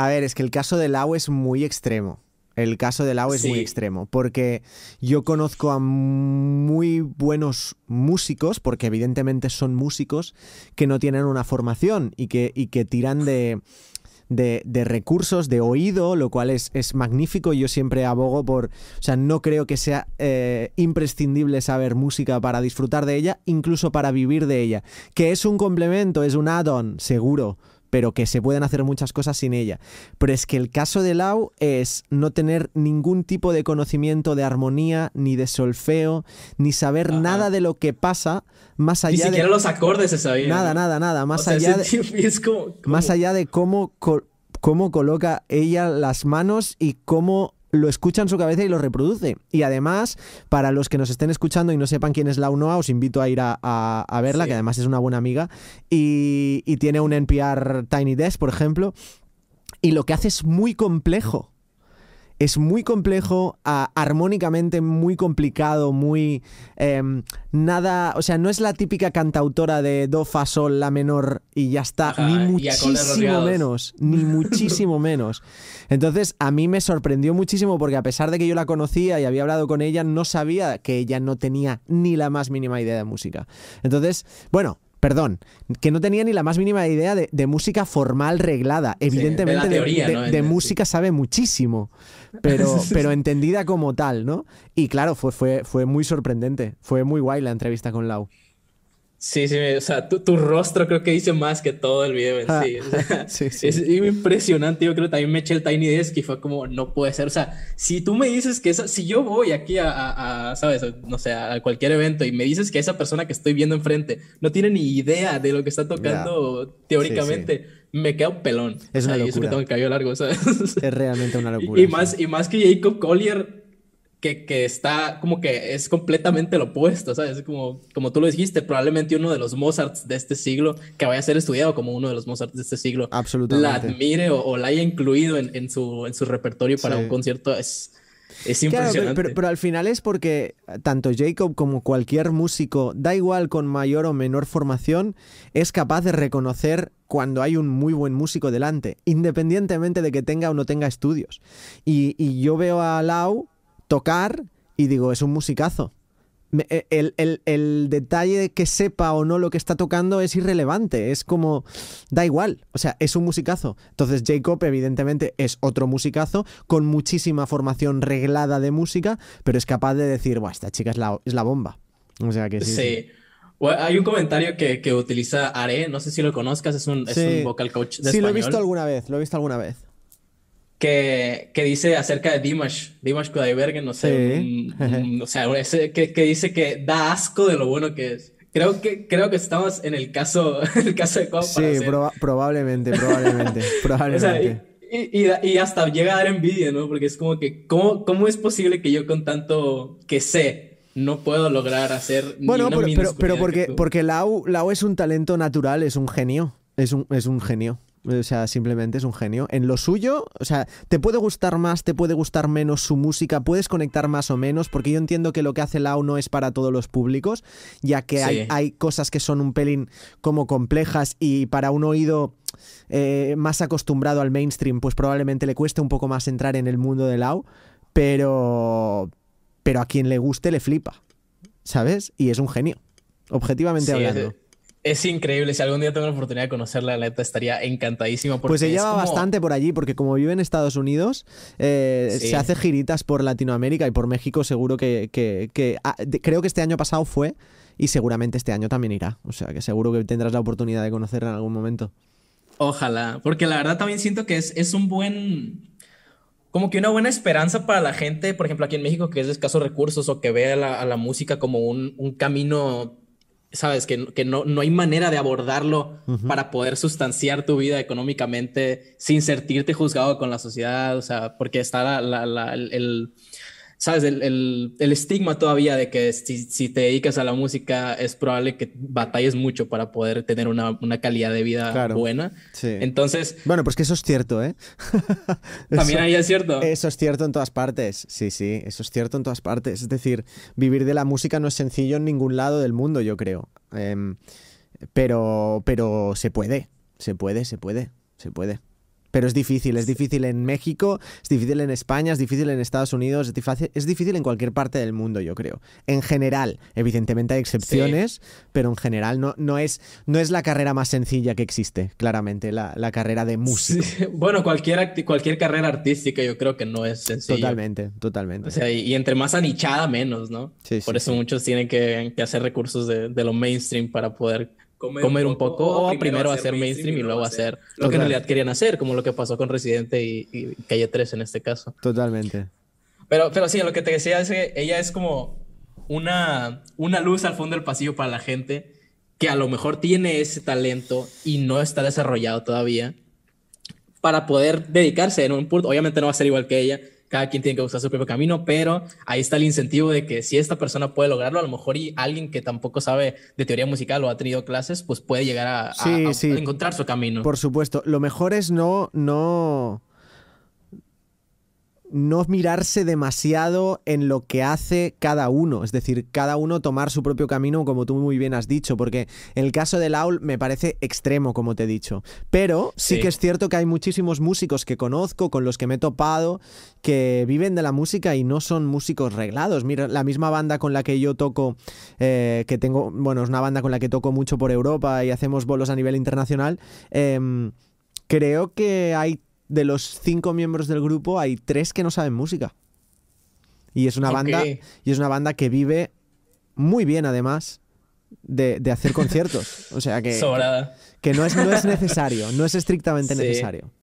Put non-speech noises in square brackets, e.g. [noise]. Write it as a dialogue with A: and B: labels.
A: A ver, es que el caso de Lau es muy extremo. El caso de Lau es muy extremo, porque yo conozco a muy buenos músicos, porque evidentemente son músicos que no tienen una formación y que, tiran de, recursos, de oído, lo cual es, magnífico magnífico. Yo siempre abogo por, o sea, no creo que sea eh, imprescindible saber música para disfrutar de ella, incluso para vivir de ella. Que es un complemento, es un add-on, seguro pero que se pueden hacer muchas cosas sin ella. Pero es que el caso de Lau es no tener ningún tipo de conocimiento de armonía, ni de solfeo, ni saber nada de lo que pasa, más allá ni siquiera de... los
B: acordes se Nada, nada, nada, más [laughs] allá de...
A: cómo coloca ella las manos y cómo lo escucha en su cabeza y lo reproduce. Y además, para los que nos estén escuchando y no sepan quién es la UNOA, os invito a ir a, verla, que además es una buena amiga, y, y tiene un NPR Tiny Desk, por ejemplo, y lo que hace es muy complejo es muy complejo, ah, armónicamente muy complicado, muy... Em, nada, o sea, no es la típica cantautora de do, fa, sol, la menor y ya está, ni muchísimo menos, ni [laughs] muchísimo menos. Entonces, a mí me sorprendió muchísimo porque a pesar de que yo la conocía y había hablado con ella, no sabía que ella no tenía ni la más mínima idea de música. Entonces, bueno, perdón, que no tenía ni la más mínima idea de, música formal reglada. Evidentemente, de, de, música sabe muchísimo, pero, [laughs] pero entendida como tal, ¿no? Y claro, fue, fue, fue muy sorprendente. Fue muy guay la entrevista con Lau.
B: Sí, sí, o sea, tu, tu, rostro creo que dice más que todo el video en ah, [laughs] sí. sí, Es impresionante. Yo creo que también me eché el Tiny Desk y fue como, no puede ser. O sea, si tú me dices que esa, si yo voy aquí a, ¿sabes? No sé, a cualquier evento y me dices que esa persona que estoy viendo enfrente no tiene ni idea de lo que está tocando teóricamente. me queda un pelón. Es una locura. que tengo el largo, ¿sabes? Es realmente una [laughs] locura. y más, y más que Jacob Collier que, que, está como que es completamente lo opuesto, ¿sabes? Como, como tú lo dijiste, probablemente uno de los Mozarts de este siglo, que vaya a ser estudiado como uno de los Mozarts de este siglo, Absolutamente. la admire o, la haya incluido en, su, en su repertorio para un concierto, es, es impresionante. Claro, pero, pero, al final
A: es porque tanto Jacob como cualquier músico, da igual con mayor o menor formación, es capaz de reconocer cuando hay un muy buen músico delante, independientemente de que tenga o no tenga estudios. Y, y yo veo a Lau tocar y digo, es un musicazo. Eh, el, detalle de que sepa o no lo que está tocando es irrelevante, es como, da igual, o sea, es un musicazo. Entonces Jacob evidentemente es otro musicazo con muchísima formación reglada de música, pero es capaz de decir, Buah, esta chica es la, bomba. O sea que sí.
B: hay un comentario que, utiliza Are, no sé si lo conozcas, es un, vocal coach. De sí, lo he visto alguna vez, lo he visto alguna vez que, que dice acerca de Dimash, Dimash Kudaibergen, no sé, [laughs] o sea, que, que, dice que da asco de lo bueno que es. Creo que, creo que estamos en el caso, [laughs] el caso de Sí,
A: probablemente, probablemente, [laughs] probablemente.
B: y, y, hasta llega a dar envidia, ¿no? Porque es como que, ¿cómo, ¿cómo es posible que yo con tanto que sé no puedo lograr hacer... Bueno, pero, pero, pero, porque,
A: porque Lau, es un talento natural, es un genio, es un, es un genio. O sea, simplemente es un genio. En lo suyo, o sea, te puede gustar más, te puede gustar menos su música, puedes conectar más o menos, porque yo entiendo que lo que hace Lau no es para todos los públicos, ya que hay, cosas que son un pelín como complejas y para un oído... Eh, más acostumbrado al mainstream, pues probablemente le cueste un poco más entrar en el mundo de Lau, pero, pero a quien le guste le flipa, ¿sabes? Y es un genio, objetivamente hablando.
B: Es increíble. Si algún día tengo la oportunidad de conocerla, la neta estaría encantadísima. Pues ella lleva bastante
A: por allí, porque como vive en Estados Unidos, eh, se hace giritas por Latinoamérica y por México. Seguro que. Ah, creo que este año pasado fue y seguramente este año también irá. O sea que seguro que tendrás la oportunidad de conocerla en algún momento.
B: Ojalá, porque la verdad también siento que es, un buen como que una buena esperanza para la gente, por ejemplo, aquí en México, que es de escasos recursos o que ve a la, música como un, un, camino sabes, que, que no, no hay manera de abordarlo para poder sustanciar tu vida económicamente sin sentirte juzgado con la sociedad, o sea, porque está la, la, el sabes, el, estigma todavía de que si, te dedicas a la música es probable que batalles mucho para poder tener una, calidad de vida buena. Entonces...
A: Bueno, pues que eso es cierto, ¿eh? [laughs] También ahí es
B: cierto. Eso
A: es cierto en todas partes, sí, sí, eso es cierto en todas partes. Es decir, vivir de la música no es sencillo en ningún lado del mundo, yo creo. Em, pero, pero se puede, se puede, se puede, se puede. Pero es difícil, es difícil en México, es difícil en España, es difícil en Estados Unidos, es difícil, en cualquier parte del mundo, yo creo. En general, evidentemente hay excepciones, pero en general no, no, es, no es la carrera más sencilla que existe, claramente, la, carrera de música.
B: [laughs] Bueno, cualquier, cualquier carrera artística yo creo que no es sencilla. Totalmente, totalmente. O sea, y, entre más anichada, menos, ¿no? Sí, Por eso muchos tienen que, hacer recursos de, de lo mainstream para poder comer, un poco, o, primero hacer mainstream y luego hacer, lo que en realidad querían hacer, como lo que pasó con Residente y, Calle 3 en este caso. Totalmente. Pero, pero sí, lo que te decía es que ella es como una, una luz al fondo del pasillo para la gente que a lo mejor tiene ese talento y no está desarrollado todavía para poder dedicarse en un punto. Obviamente no va a ser igual que ella, cada quien tiene que buscar su propio camino, pero ahí está el incentivo de que si esta persona puede lograrlo, a lo mejor y alguien que tampoco sabe de teoría musical o ha tenido clases, pues puede llegar a, encontrar su camino.
A: Por supuesto, lo mejor es no, no no mirarse demasiado en lo que hace cada uno, es decir, cada uno tomar su propio camino, como tú muy bien has dicho, porque el caso de Laul me parece extremo, como te he dicho. Pero sí, que es cierto que hay muchísimos músicos que conozco, con los que me he topado, que viven de la música y no son músicos reglados. Mira, la misma banda con la que yo toco, eh, que tengo, bueno, es una banda con la que toco mucho por Europa y hacemos bolos a nivel internacional, em, creo que hay de los cinco miembros del grupo hay tres que no saben música. Y es una banda, y es una banda que vive muy bien, además, de, hacer conciertos. O sea que, [laughs]
B: que, no, es, es necesario, no es estrictamente necesario.